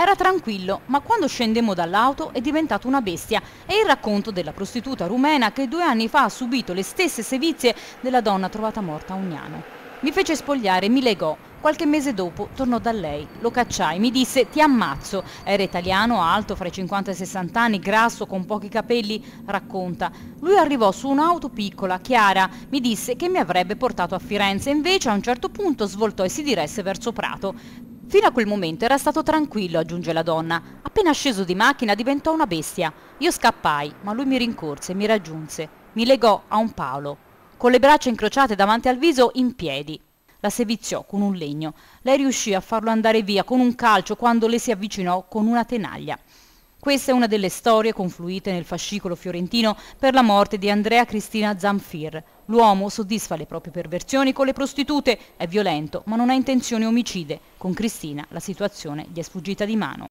Era tranquillo, ma quando scendemmo dall'auto è diventato una bestia. È il racconto della prostituta rumena che due anni fa ha subito le stesse sevizie della donna trovata morta a Ugnano. Mi fece spogliare, mi legò. Qualche mese dopo tornò da lei, lo cacciai, mi disse ti ammazzo. Era italiano, alto, fra i 50 e i 60 anni, grasso, con pochi capelli, racconta. Lui arrivò su un'auto piccola, chiara, mi disse che mi avrebbe portato a Firenze, invece a un certo punto svoltò e si diresse verso Prato. Fino a quel momento era stato tranquillo, aggiunge la donna. Appena sceso di macchina diventò una bestia. Io scappai, ma lui mi rincorse, mi raggiunse, mi legò a un palo, con le braccia incrociate davanti al viso, in piedi. La seviziò con un legno. Lei riuscì a farlo andare via con un calcio quando le si avvicinò con una tenaglia. Questa è una delle storie confluite nel fascicolo fiorentino per la morte di Andrea Cristina Zamfir. L'uomo soddisfa le proprie perversioni con le prostitute, è violento ma non ha intenzioni omicide. Con Cristina la situazione gli è sfuggita di mano.